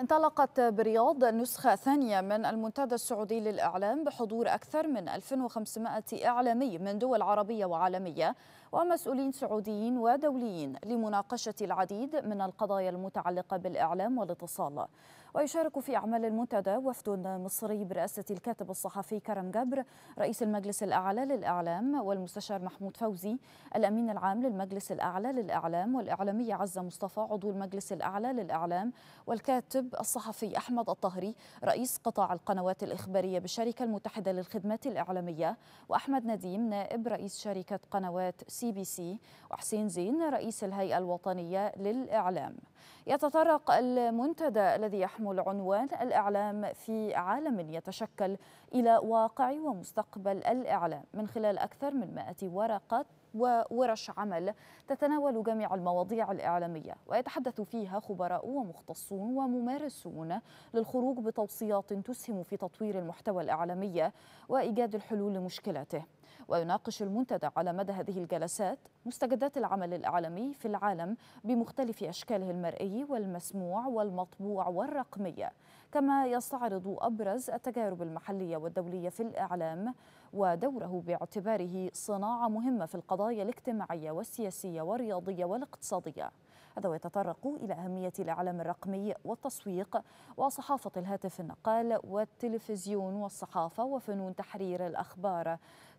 انطلقت برياض نسخة ثانية من المنتدى السعودي للإعلام بحضور أكثر من 2500 إعلامي من دول عربية وعالمية ومسؤولين سعوديين ودوليين لمناقشة العديد من القضايا المتعلقة بالإعلام والاتصال ويشارك في أعمال المنتدى وفد مصري برئاسة الكاتب الصحفي كرم جبر رئيس المجلس الأعلى للإعلام والمستشار محمود فوزي الأمين العام للمجلس الأعلى للإعلام والإعلامية عزة مصطفى عضو المجلس الأعلى للإعلام والكاتب الصحفي أحمد الطهري رئيس قطاع القنوات الإخبارية بالشركة المتحدة للخدمات الإعلامية وأحمد نديم نائب رئيس شركة قنوات سي بي سي وحسين زين رئيس الهيئة الوطنية للإعلام يتطرق المنتدى الذي يحمل عنوان الإعلام في عالم يتشكل إلى واقع ومستقبل الإعلام من خلال أكثر من 100 ورقة وورش عمل تتناول جميع المواضيع الإعلامية ويتحدث فيها خبراء ومختصون وممارسون للخروج بتوصيات تسهم في تطوير المحتوى الإعلامي وإيجاد الحلول لمشكلاته ويناقش المنتدى على مدى هذه الجلسات مستجدات العمل الإعلامي في العالم بمختلف أشكاله المالية المرئي والمسموع والمطبوع والرقمي كما يستعرض أبرز التجارب المحلية والدولية في الإعلام ودوره باعتباره صناعة مهمة في القضايا الاجتماعية والسياسية والرياضية والاقتصادية هذا ويتطرق إلى أهمية الإعلام الرقمي والتسويق وصحافة الهاتف النقال والتلفزيون والصحافة وفنون تحرير الأخبار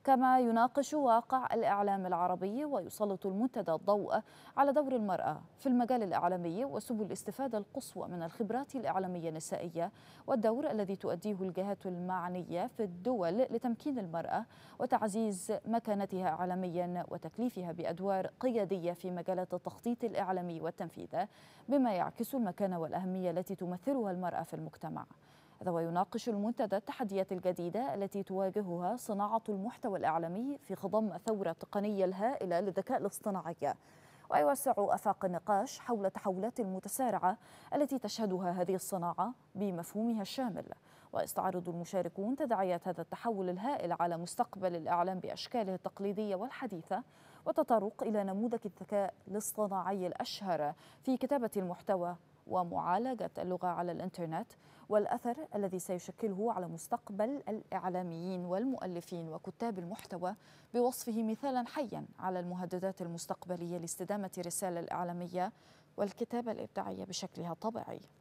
كما يناقش واقع الإعلام العربي ويسلط المنتدى الضوء على دور المرأة في المجال الإعلامي وسبل الاستفادة القصوى من الخبرات الإعلامية النسائية والدور الذي تؤديه الجهات المعنية في الدول لتمكين المرأة وتعزيز مكانتها إعلاميا وتكليفها بأدوار قيادية في مجالات التخطيط الإعلامي والتنفيذ بما يعكس المكانة والأهمية التي تمثلها المرأة في المجتمع هذا ويناقش المنتدى التحديات الجديدة التي تواجهها صناعة المحتوى الإعلامي في خضم الثورة التقنية الهائلة للذكاء الاصطناعي ويوسع أفاق النقاش حول التحولات المتسارعة التي تشهدها هذه الصناعة بمفهومها الشامل ويستعرض المشاركون تداعيات هذا التحول الهائل على مستقبل الإعلام بأشكاله التقليدية والحديثة وتطرق إلى نموذج الذكاء الاصطناعي الأشهر في كتابة المحتوى ومعالجة اللغة على الإنترنت والأثر الذي سيشكله على مستقبل الإعلاميين والمؤلفين وكتاب المحتوى بوصفه مثالا حيا على المهددات المستقبلية لاستدامة رسالة الإعلامية والكتابة الإبداعية بشكلها الطبيعي